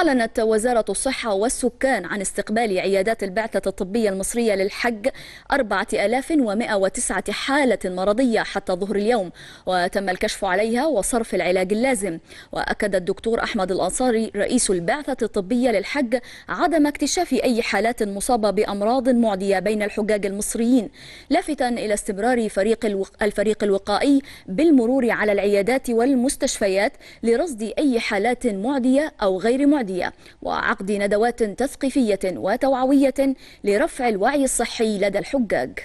أعلنت وزارة الصحة والسكان عن استقبال عيادات البعثة الطبية المصرية للحج 4109 حالة مرضية حتى ظهر اليوم وتم الكشف عليها وصرف العلاج اللازم وأكد الدكتور أحمد الأنصاري رئيس البعثة الطبية للحج عدم اكتشاف أي حالات مصابة بأمراض معدية بين الحجاج المصريين لافتا إلى استمرار فريق الفريق الوقائي بالمرور على العيادات والمستشفيات لرصد أي حالات معدية أو غير معدية السعودية وعقد ندوات تثقيفية وتوعوية لرفع الوعي الصحي لدى الحجاج